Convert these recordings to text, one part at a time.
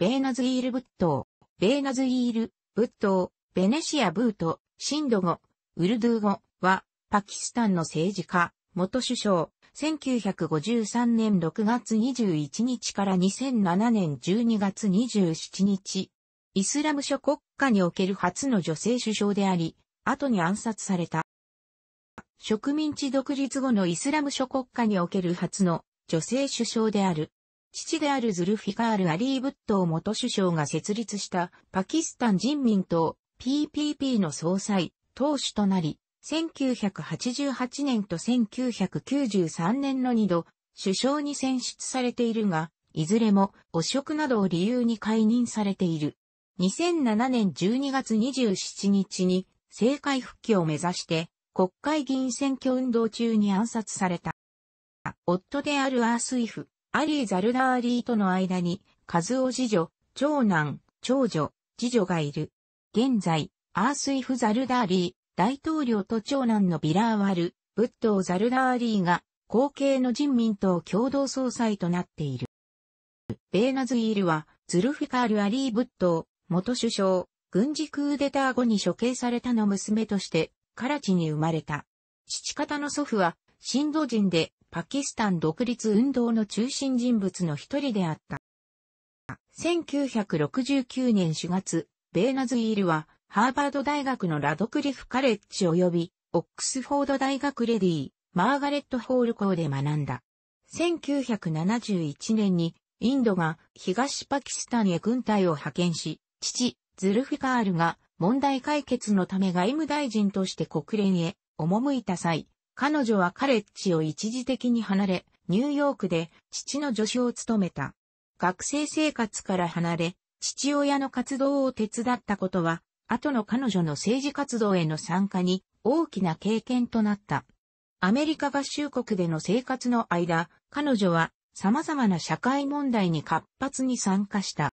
ベーナズイール仏トベーナズイール、仏トベネシア・ブート、シンド語、ウルドゥー語は、パキスタンの政治家、元首相、1953年6月21日から2007年12月27日、イスラム諸国家における初の女性首相であり、後に暗殺された。植民地独立後のイスラム諸国家における初の女性首相である。父であるズルフィカール・アリー・ブットを元首相が設立したパキスタン人民党 PPP の総裁、党首となり、1988年と1993年の2度、首相に選出されているが、いずれも汚職などを理由に解任されている。2007年12月27日に政界復帰を目指して国会議員選挙運動中に暗殺された。夫であるアースイフ、アリー・ザルダーリーとの間に、カズオ次女、長男、長女、次女がいる。現在、アースイフ・ザルダーリー、大統領と長男のビラーワル、ブッドー・ザルダーリーが、後継の人民党共同総裁となっている。ベーナズイールは、ズルフィカール・アリー・ブッドー、元首相、軍事クーデター後に処刑されたの娘として、カラチに生まれた。父方の祖父は、シンド人で、パキスタン独立運動の中心人物の一人であった。1969年4月、ベーナズイールは、ハーバード大学のラドクリフカレッジ及び、オックスフォード大学レディー、マーガレット・ホール校で学んだ。1971年に、インドが東パキスタンへ軍隊を派遣し、父、ズルフィカールが問題解決のため外務大臣として国連へ赴いた際、彼女はカレッジを一時的に離れ、ニューヨークで父の助手を務めた。学生生活から離れ、父親の活動を手伝ったことは、後の彼女の政治活動への参加に大きな経験となった。アメリカ合衆国での生活の間、彼女は様々な社会問題に活発に参加した。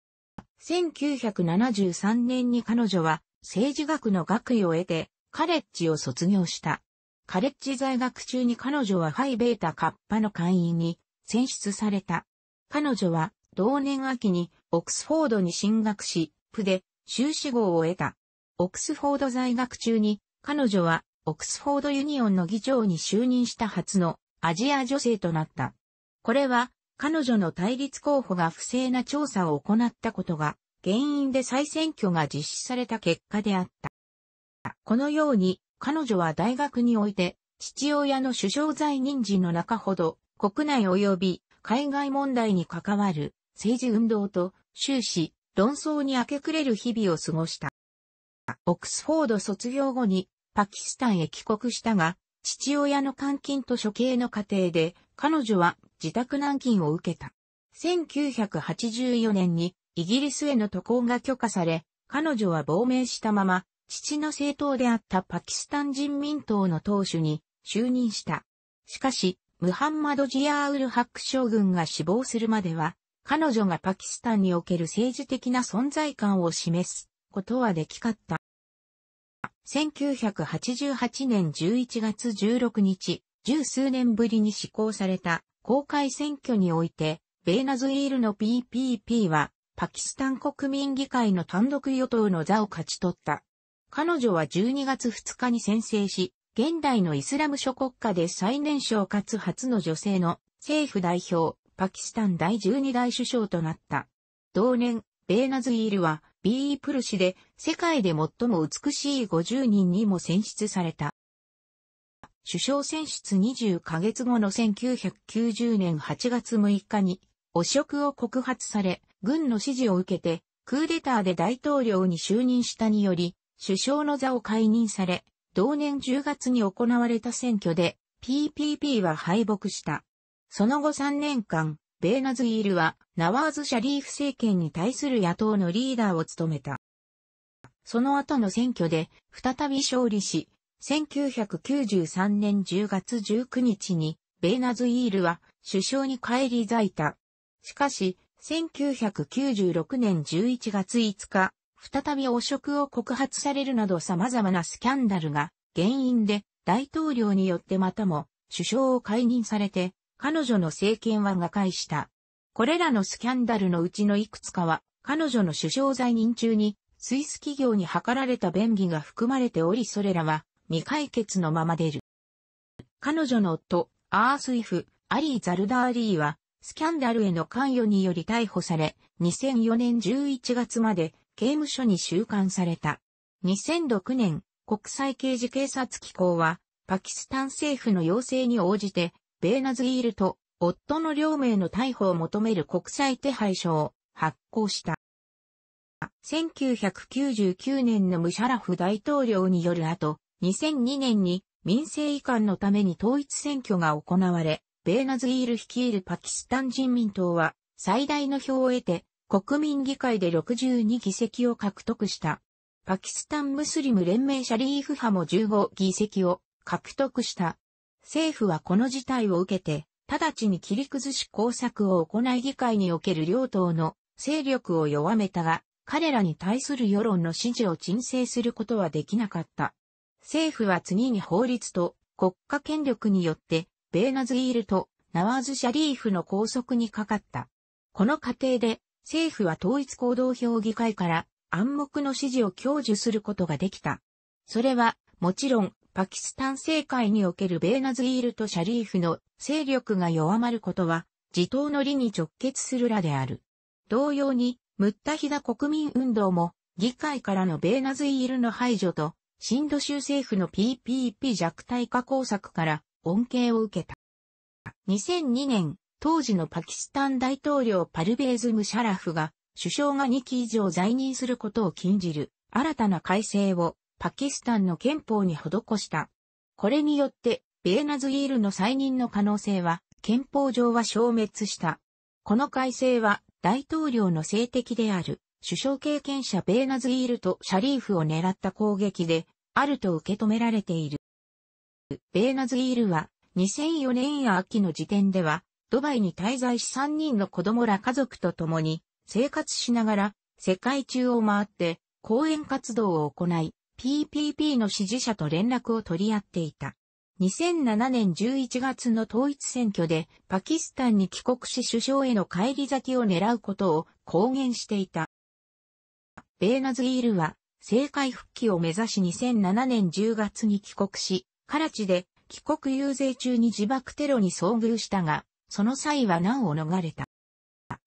1973年に彼女は政治学の学位を得てカレッジを卒業した。カレッジ在学中に彼女はハイベータカッパの会員に選出された。彼女は同年秋にオクスフォードに進学し、プで修士号を得た。オクスフォード在学中に彼女はオクスフォードユニオンの議長に就任した初のアジア女性となった。これは彼女の対立候補が不正な調査を行ったことが原因で再選挙が実施された結果であった。このように彼女は大学において、父親の首相在任時の中ほど、国内及び海外問題に関わる政治運動と終始論争に明け暮れる日々を過ごした。オックスフォード卒業後にパキスタンへ帰国したが、父親の監禁と処刑の過程で彼女は自宅軟禁を受けた。1984年にイギリスへの渡航が許可され、彼女は亡命したまま父の政党であったパキスタン人民党の党首に就任した。しかし、ムハンマド・ジアーウル・ハック将軍が死亡するまでは、彼女がパキスタンにおける政治的な存在感を示すことはできかった。1988年11月16日、十数年ぶりに施行された公開選挙において、ベーナズイールの PPP は、パキスタン国民議会の単独与党の座を勝ち取った。彼女は12月2日に宣誓し、現代のイスラム諸国家で最年少かつ初の女性の政府代表、パキスタン第12代首相となった。同年、ベーナズイールは BE プルシで世界で最も美しい50人にも選出された。首相選出20ヶ月後の1990年8月6日に汚職を告発され、軍の指示を受けて、クーデターで大統領に就任したにより、首相の座を解任され、同年10月に行われた選挙で PPP は敗北した。その後3年間、ベーナズイールはナワーズ・シャリーフ政権に対する野党のリーダーを務めた。その後の選挙で再び勝利し、1993年10月19日にベーナズイールは首相に返り咲いた。しかし、1996年11月5日、再び汚職を告発されるなど様々なスキャンダルが原因で大統領によってまたも首相を解任されて彼女の政権は瓦解した。これらのスキャンダルのうちのいくつかは彼女の首相在任中にスイス企業に図られた便宜が含まれておりそれらは未解決のまま出る。彼女の夫、アースイフ、アリー・ザルダーリーはスキャンダルへの関与により逮捕され、2004年11月まで刑務所に収監された。2006年、国際刑事警察機構は、パキスタン政府の要請に応じて、ベーナズイールと夫の両名の逮捕を求める国際手配書を発行した。1999年のムシャラフ大統領による後、2002年に民政移管のために統一選挙が行われ、ベーナズイール率いるパキスタン人民党は最大の票を得て国民議会で62議席を獲得した。パキスタンムスリム連盟シャリーフ派も15議席を獲得した。政府はこの事態を受けて、直ちに切り崩し工作を行い議会における両党の勢力を弱めたが、彼らに対する世論の支持を鎮静することはできなかった。政府は次に法律と国家権力によって、ベーナズイールとナワーズ・シャリーフの拘束にかかった。この過程で政府は統一行動評議会から暗黙の指示を享受することができた。それは、もちろん、パキスタン政界におけるベーナズイールとシャリーフの勢力が弱まることは、自党の理に直結するらである。同様に、ムッタヒダ国民運動も、議会からのベーナズイールの排除と、新ド州政府の PPP 弱体化工作から恩恵を受けた。2002年、当時のパキスタン大統領パルベーズ・ムシャラフが、首相が2期以上在任することを禁じる、新たな改正を、パキスタンの憲法に施した。これによって、ベーナズイールの再任の可能性は、憲法上は消滅した。この改正は、大統領の性的である、首相経験者ベーナズイールとシャリーフを狙った攻撃で、あると受け止められている。ベーナズイールは、2004年秋の時点では、ドバイに滞在し3人の子供ら家族と共に生活しながら世界中を回って講演活動を行い、PPP の支持者と連絡を取り合っていた。2007年11月の統一選挙でパキスタンに帰国し首相への帰り咲きを狙うことを公言していた。ベーナズイールは政界復帰を目指し2007年10月に帰国し、カラチで帰国遊説中に自爆テロに遭遇したが、その際は難を逃れた。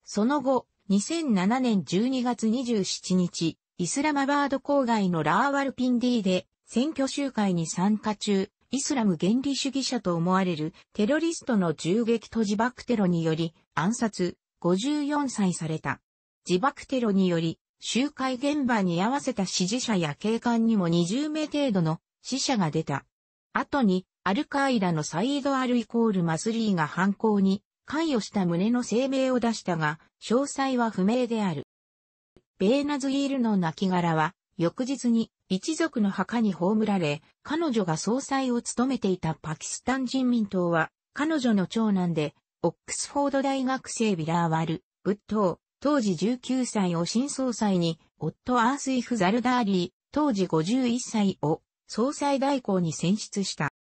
その後、2007年12月27日、イスラマバード郊外のラーワルピンディで選挙集会に参加中、イスラム原理主義者と思われるテロリストの銃撃と自爆テロにより暗殺、54歳された。自爆テロにより集会現場に合わせた支持者や警官にも20名程度の死者が出た。後にアルカイダのサイード・アルイコール・マスリーが犯行に関与した旨の声明を出したが、詳細は不明である。ベーナズイールの亡骸は、翌日に一族の墓に葬られ、彼女が総裁を務めていたパキスタン人民党は、彼女の長男で、オックスフォード大学生ビラーワル、仏頭、当時19歳を新総裁に、夫アースイフ・ザルダーリー、当時51歳を総裁代行に選出した。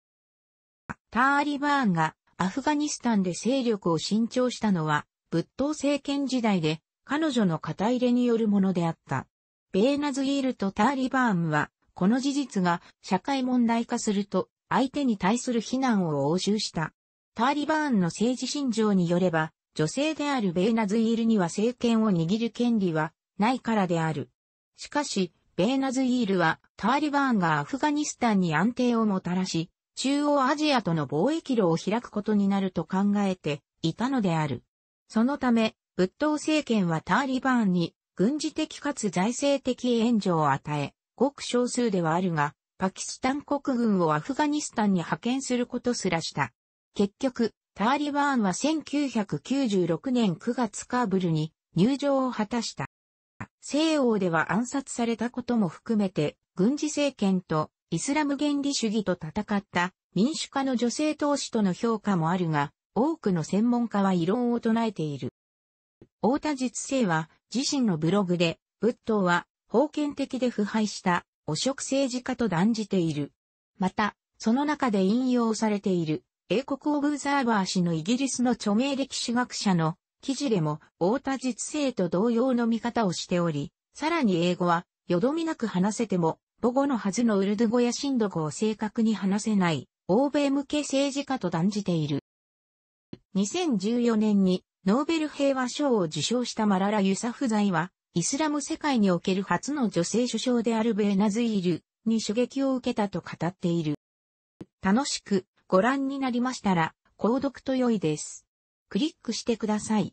ターリバーンがアフガニスタンで勢力を伸長したのは、仏統政権時代で、彼女の肩入れによるものであった。ベーナズギールとターリバーンは、この事実が社会問題化すると、相手に対する非難を応酬した。ターリバーンの政治信条によれば、女性であるベーナズイールには政権を握る権利はないからである。しかし、ベーナズイールはターリバーンがアフガニスタンに安定をもたらし、中央アジアとの貿易路を開くことになると考えていたのである。そのため、仏陶政権はターリバーンに軍事的かつ財政的援助を与え、ごく少数ではあるが、パキスタン国軍をアフガニスタンに派遣することすらした。結局、ターリバーンは1996年9月カーブルに入場を果たした。西欧では暗殺されたことも含めて、軍事政権とイスラム原理主義と戦った民主化の女性投資との評価もあるが、多くの専門家は異論を唱えている。大田実生は自身のブログで、仏頭は封建的で腐敗した汚職政治家と断じている。また、その中で引用されている英国オブザーバー氏のイギリスの著名歴史学者の記事でも大田実生と同様の見方をしており、さらに英語はよどみなく話せても母語のはずのウルドゥ語やシンド語を正確に話せない、欧米向け政治家と断じている。2014年にノーベル平和賞を受賞したマララ・ユサフザイは、イスラム世界における初の女性首相であるベーナズイールに衝撃を受けたと語っている。楽しくご覧になりましたら、購読と良いです。クリックしてください。